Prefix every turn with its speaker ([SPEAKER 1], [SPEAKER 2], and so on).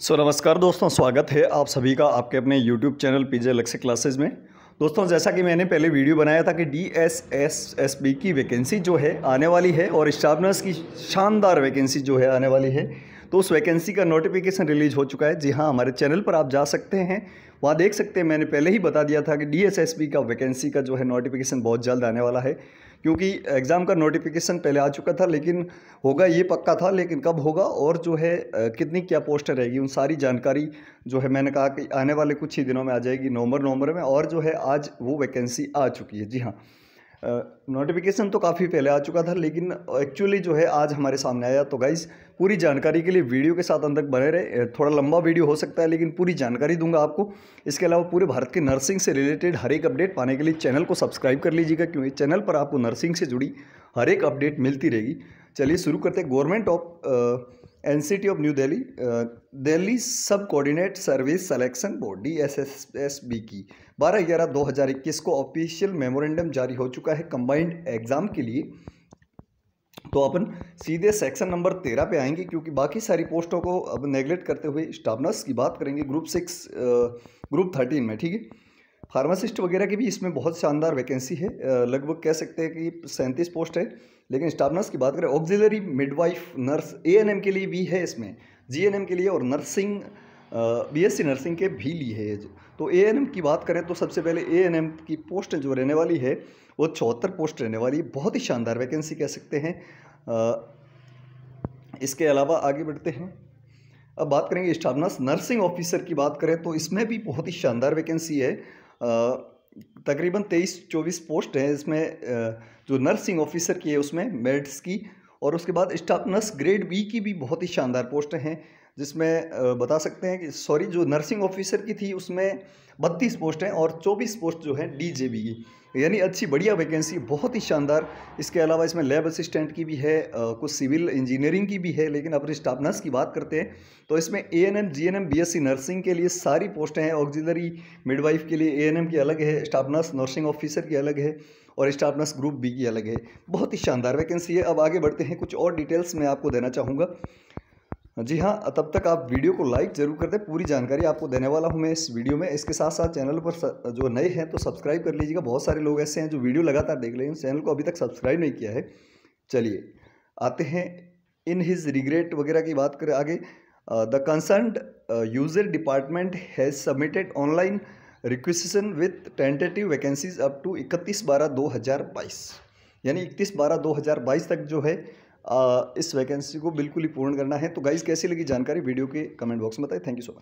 [SPEAKER 1] सो so, नमस्कार दोस्तों स्वागत है आप सभी का आपके अपने YouTube चैनल पी जे लक्ष्य क्लासेज में दोस्तों जैसा कि मैंने पहले वीडियो बनाया था कि D S S S B की वैकेंसी जो है आने वाली है और स्टाफनर्स की शानदार वैकेंसी जो है आने वाली है तो उस वैकेंसी का नोटिफिकेशन रिलीज हो चुका है जी हाँ हमारे चैनल पर आप जा सकते हैं वहाँ देख सकते हैं मैंने पहले ही बता दिया था कि डी का वैकेंसी का जो है नोटिफिकेशन बहुत जल्द आने वाला है क्योंकि एग्ज़ाम का नोटिफिकेशन पहले आ चुका था लेकिन होगा ये पक्का था लेकिन कब होगा और जो है कितनी क्या पोस्ट रहेगी उन सारी जानकारी जो है मैंने कहा कि आने वाले कुछ ही दिनों में आ जाएगी नवंबर नवंबर में और जो है आज वो वैकेंसी आ चुकी है जी हाँ नोटिफिकेशन तो काफ़ी पहले आ चुका था लेकिन एक्चुअली जो है आज हमारे सामने आया तो गाइज पूरी जानकारी के लिए वीडियो के साथ अंदर बने रहे थोड़ा लंबा वीडियो हो सकता है लेकिन पूरी जानकारी दूंगा आपको इसके अलावा पूरे भारत के नर्सिंग से रिलेटेड हर एक अपडेट पाने के लिए चैनल को सब्सक्राइब कर लीजिएगा क्योंकि चैनल पर आपको नर्सिंग से जुड़ी हर एक अपडेट मिलती रहेगी चलिए शुरू करते government of N C T of new Delhi Delhi sub coordinate service selection board D S S S B की बारह ग्यारह दो हज़ार इक्कीस को ऑफिशियल मेमोरेंडम जारी हो चुका है कंबाइंड एग्ज़ाम के लिए तो अपन सीधे सेक्शन नंबर तेरह पे आएंगे क्योंकि बाकी सारी पोस्टों को अब नेग्लेक्ट करते हुए स्टाफनर्स की बात करेंगे ग्रुप सिक्स ग्रुप थर्टीन में ठीक है फार्मासिस्ट वगैरह की भी इसमें बहुत शानदार वैकेंसी है लगभग कह सकते हैं कि सैंतीस पोस्ट है लेकिन स्टाफ नर्स की बात करें ऑक्जिलरी मिडवाइफ नर्स ए के लिए भी है इसमें जी के लिए और नर्सिंग बीएससी नर्सिंग के भी लिए है तो ए की बात करें तो सबसे पहले ए की पोस्ट जो रहने वाली है वो चौहत्तर पोस्ट रहने वाली है बहुत ही शानदार वैकेंसी कह सकते हैं इसके अलावा आगे बढ़ते हैं अब बात करेंगे स्टाफ नर्स नर्सिंग ऑफिसर की बात करें तो इसमें भी बहुत ही शानदार वैकेंसी है तकरीबन तेईस चौबीस पोस्ट हैं इसमें जो नर्सिंग ऑफिसर की है उसमें मेरिट्स की और उसके बाद स्टाफ नर्स ग्रेड बी की भी बहुत ही शानदार पोस्ट हैं जिसमें बता सकते हैं कि सॉरी जो नर्सिंग ऑफिसर की थी उसमें बत्तीस पोस्ट हैं और चौबीस पोस्ट जो हैं डी जे बी की यानी अच्छी बढ़िया वैकेंसी बहुत ही शानदार इसके अलावा इसमें लैब असिस्टेंट की भी है कुछ सिविल इंजीनियरिंग की भी है लेकिन अपने स्टाफ नर्स की बात करते हैं तो इसमें A N M G N M B S C nursing के लिए सारी पोस्टें हैं ऑक्जिलरी मिडवाइफ के लिए ए एन एम की अलग है स्टाफ नर्स नर्सिंग ऑफिसर की अलग है और स्टाफ नर्स ग्रुप बी की अलग है बहुत ही शानदार वैकेंसी है अब आगे बढ़ते हैं कुछ और डिटेल्स मैं आपको देना चाहूँगा जी हाँ तब तक आप वीडियो को लाइक जरूर कर दें पूरी जानकारी आपको देने वाला हूँ मैं इस वीडियो में इसके साथ साथ चैनल पर जो नए हैं तो सब्सक्राइब कर लीजिएगा बहुत सारे लोग ऐसे हैं जो वीडियो लगातार देख लेंगे चैनल को अभी तक सब्सक्राइब नहीं किया है चलिए आते हैं इन हिज रिग्रेट वगैरह की बात करें आगे the concerned user department has submitted online requisition with tentative vacancies up to इकतीस बारह दो हज़ार बाईस यानी इकतीस बारह दो हज़ार बाईस तक जो है इस वैकेंसी को बिल्कुल ही पूर्ण करना है तो गाइज कैसी लगी जानकारी वीडियो के कमेंट बॉक्स में बताए थैंक यू सो मच